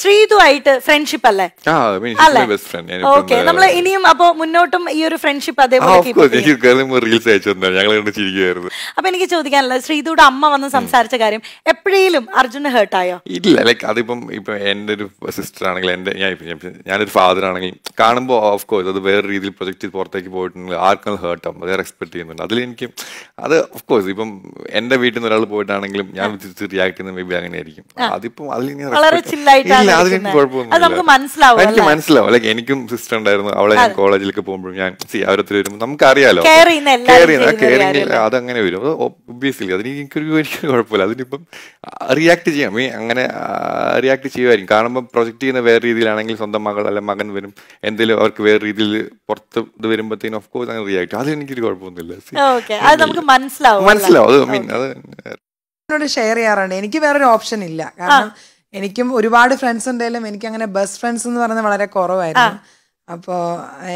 ശ്രീതുമായിട്ട് friendship അല്ലേ അല്ലേ okay നമ്മൾ ഇനിയും അപ്പോ മുന്നോട്ടും ഈ ഒരു ഫ്രണ്ട്ഷിപ്പ് അതേപോലെ അപ്പൊ എനിക്ക് ചോദിക്കാനുള്ളത് ശ്രീതുടെ അമ്മ വന്ന് സംസാരിച്ച കാര്യം എപ്പോഴേലും അർജുന് ഹേർട്ടായോ ഇല്ല ലൈക്ക് അതിപ്പം ഇപ്പൊ എന്റെ ഒരു സിസ്റ്റർ ആണെങ്കിൽ എന്റെ ഞാനൊരു ഫാദർ ആണെങ്കിൽ കാണുമ്പോൾ ഓഫ് കോഴ്സ് അത് വേറെ രീതിയിൽ പ്രൊജക്ട് പുറത്തേക്ക് പോയിട്ടുണ്ടെങ്കിൽ ആർക്കും ഹേർട്ട് ആവും വേറെ എക്സ്പെക്ട് ചെയ്യുന്നുണ്ട് അതിൽ എനിക്ക് അത് ഓഫ് കോഴ്സ് ഇപ്പം എന്റെ വീട്ടിൽ നിന്ന് ഒരാൾ പോയിട്ടാണെങ്കിലും ഞാൻ റിയാക്ട് ചെയ്യുന്ന മേബി അങ്ങനെ ആയിരിക്കും അതിപ്പം അതിൽ അത് നമുക്ക് എനിക്ക് മനസ്സിലാവും എനിക്കും സിസ്റ്റർ ഉണ്ടായിരുന്നു അവളെ ഞാൻ കോളേജിലേക്ക് പോകുമ്പോഴും ഞാൻ സി അവരത്തിൽ വരുമ്പോൾ നമുക്ക് അറിയാലോ അതങ്ങനെ വരും ഒബ്വിയസ്ലി അതിന് എനിക്കൊരു കുഴപ്പമില്ല അതിനിപ്പം റിയാക്ട് ചെയ്യാം മീ അങ്ങനെ റിയാക്ട് ചെയ്യുമായിരിക്കും കാണുമ്പോൾ പ്രൊജക്ട് ചെയ്യുന്ന വേറെ രീതിയിലാണെങ്കിൽ സ്വന്തം മകൾ അല്ലെ മകൻ വരും എന്തെങ്കിലും അവർക്ക് വേറെ രീതിയിൽ പുറത്ത് ഇത് വരുമ്പോഴത്തേനും ഓഫ് കോഴ്സ് അങ്ങനെ റിയാക്ട് അതിൽ എനിക്കൊരു കുഴപ്പമൊന്നുമില്ല മനസ്സിലാവും അത് മീൻ അത് ഷെയർ ചെയ്യാറാണ് എനിക്ക് വേറൊരു ഓപ്ഷൻ ഇല്ല കാരണം എനിക്കും ഒരുപാട് ഫ്രണ്ട്സ് ഉണ്ടെങ്കിലും എനിക്ക് അങ്ങനെ ബെസ്റ്റ് ഫ്രണ്ട്സ് എന്ന് പറയുന്നത് വളരെ കുറവായിരുന്നു അപ്പോ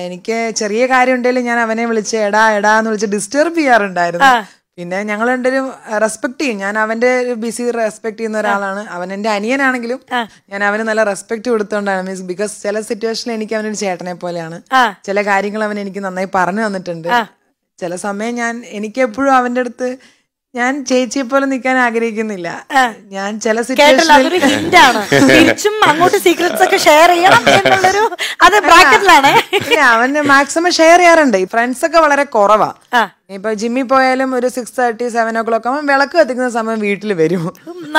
എനിക്ക് ചെറിയ കാര്യം ഉണ്ടെങ്കിലും ഞാൻ അവനെ വിളിച്ച് എടാ എടാ എന്ന് വിളിച്ച് ഡിസ്റ്റർബ് ചെയ്യാറുണ്ടായിരുന്നു പിന്നെ ഞങ്ങൾ രണ്ടുപേരും റെസ്പെക്ട് ചെയ്യും ഞാൻ അവന്റെ ബിസി റെസ്പെക്ട് ചെയ്യുന്ന ഒരാളാണ് അവൻ എന്റെ അനിയനാണെങ്കിലും ഞാൻ അവന് നല്ല റെസ്പെക്ട് കൊടുത്തോണ്ടാണ് മീൻസ് ബിക്കോസ് ചില സിറ്റുവേഷനിൽ എനിക്ക് അവനൊരു ചേട്ടനെ പോലെയാണ് ചില കാര്യങ്ങൾ അവൻ എനിക്ക് നന്നായി പറഞ്ഞു തന്നിട്ടുണ്ട് ചില സമയം ഞാൻ എനിക്ക് എപ്പോഴും അവന്റെ അടുത്ത് ഞാൻ ചേച്ചിയെ പോലെ നിൽക്കാൻ ആഗ്രഹിക്കുന്നില്ല ഞാൻ ചില തിരിച്ചും അങ്ങോട്ട് സീക്രറ്റ്സ് ഒക്കെ ഷെയർ അത് ബ്രാക്കറ്റിലാണ് അവന് മാക്സിമം ഷെയർ ചെയ്യാറുണ്ട് ഈ ഫ്രണ്ട്സ് ഒക്കെ വളരെ കുറവാ ഇപ്പൊ ജിമ്മി പോയാലും ഒരു six thirty seven o'clock ആകുമ്പോൾ വിളക്ക് കത്തിക്കുന്ന സമയം വീട്ടിൽ വരും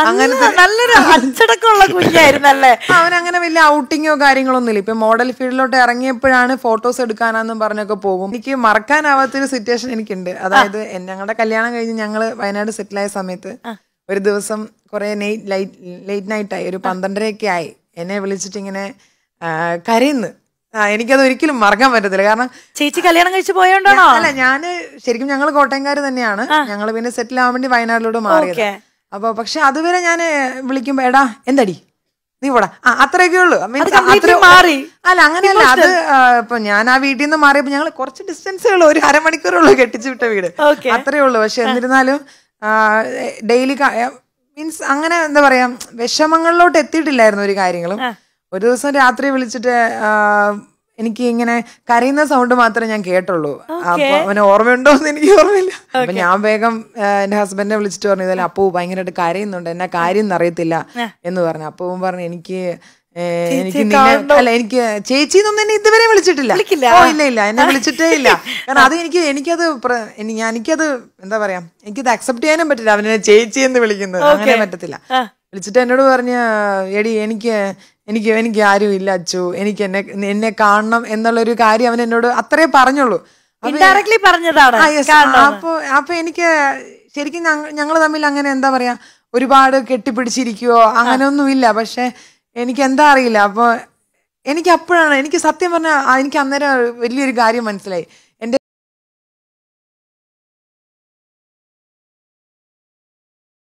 അങ്ങനത്തെ നല്ലൊരു അച്ചടക്കമുള്ള കുഞ്ഞായിരുന്നല്ലേ അവൻ അങ്ങനെ വലിയ ഔട്ടിങ്ങോ കാര്യങ്ങളൊന്നും ഇല്ല ഇപ്പൊ മോഡൽ ഫീൽഡിലോട്ട് ഇറങ്ങിയപ്പോഴാണ് ഫോട്ടോസ് എടുക്കാനാന്നും പറഞ്ഞൊക്കെ പോകും എനിക്ക് മറക്കാനാവാത്തൊരു സിറ്റുവേഷൻ എനിക്കുണ്ട് അതായത് ഞങ്ങളുടെ കല്യാണം കഴിഞ്ഞ് ഞങ്ങള് വയനാട് സെറ്റിലായ സമയത്ത് ഒരു ദിവസം കുറെ ലേറ്റ് നൈറ്റ് ആയി ഒരു പന്ത്രണ്ടരയൊക്കെ ആയി എന്നെ വിളിച്ചിട്ട് ഇങ്ങനെ കരയുന്നു ആ എനിക്കത് ഒരിക്കലും മറക്കാൻ പറ്റത്തില്ല കാരണം ചേച്ചി കല്യാണം കഴിച്ചു പോയോണ്ടാണോ അല്ല ഞാന് ശരിക്കും ഞങ്ങൾ കോട്ടയംകാര് തന്നെയാണ് ഞങ്ങൾ പിന്നെ സെറ്റിൽ ആവാൻ വേണ്ടി വയനാട്ടിലോട്ട് മാറി അപ്പൊ പക്ഷെ അതുവരെ ഞാൻ വിളിക്കുമ്പോ എടാ എന്തടി നീ പോടാ ആ അത്രയൊക്കെ ഉള്ളൂ മാറി അല്ല അങ്ങനെയല്ല അത് ഇപ്പൊ ഞാൻ ആ വീട്ടിൽ നിന്ന് മാറിയപ്പോ ഞങ്ങള് കുറച്ച് ഡിസ്റ്റൻസേ ഉള്ളു ഒരു ഉള്ളു കെട്ടിച്ചു വിട്ട വീട് അത്രേ ഉള്ളൂ പക്ഷെ എന്നിരുന്നാലും ഡെയിലി മീൻസ് അങ്ങനെ എന്താ പറയാ വിഷമങ്ങളിലോട്ട് എത്തിയിട്ടില്ലായിരുന്നു ഒരു കാര്യങ്ങളും ഒരു ദിവസം രാത്രി വിളിച്ചിട്ട് എനിക്ക് ഇങ്ങനെ കരയുന്ന സൗണ്ട് മാത്രമേ ഞാൻ കേട്ടുള്ളൂ അപ്പൊ അവന് ഓർമ്മയുണ്ടോ എന്ന് എനിക്ക് ഓർമ്മയില്ല അപ്പൊ ഞാൻ വേഗം എന്റെ ഹസ്ബൻഡിനെ വിളിച്ചിട്ട് പറഞ്ഞു ഇതല്ല അപ്പൂ ഭയങ്കരമായിട്ട് കരയുന്നുണ്ട് എന്നാ കാര്യം എന്നറിയത്തില്ല എന്ന് പറഞ്ഞു അപ്പവും പറഞ്ഞു എനിക്ക് എനിക്ക് നിന്നെ അല്ല എനിക്ക് ചേച്ചി എന്നൊന്നും എന്നെ ഇതുവരെ വിളിച്ചിട്ടില്ല ഓ ഇല്ല ഇല്ല എന്നെ വിളിച്ചിട്ടേ ഇല്ല കാരണം അത് എനിക്ക് എനിക്കത് എനിക്കത് എന്താ പറയാ എനിക്കത് അക്സെപ്റ്റ് ചെയ്യാനും പറ്റില്ല അവനെ ചേച്ചി എന്ന് വിളിക്കുന്നത് അങ്ങനെ പറ്റത്തില്ല വിളിച്ചിട്ട് എന്നോട് പറഞ്ഞ എടി എനിക്ക് എനിക്ക് എനിക്ക് ഇല്ല അച്ചു എനിക്ക് എന്നെ എന്നെ കാണണം എന്നുള്ളൊരു കാര്യം അവൻ എന്നോട് അത്രേ പറഞ്ഞുള്ളൂ ഇൻഡയറക്ട്ലി പറഞ്ഞതാണ് അപ്പൊ അപ്പൊ എനിക്ക് ശരിക്കും ഞങ്ങള് തമ്മിൽ അങ്ങനെ എന്താ പറയാ ഒരുപാട് കെട്ടിപ്പിടിച്ചിരിക്കുവോ ഇല്ല പക്ഷെ എനിക്ക് എന്താ അറിയില്ല അപ്പോൾ എനിക്ക് അപ്പോഴാണ് എനിക്ക് സത്യം പറഞ്ഞാൽ എനിക്ക് അന്നേരം വലിയൊരു കാര്യം മനസ്സിലായി എന്റെ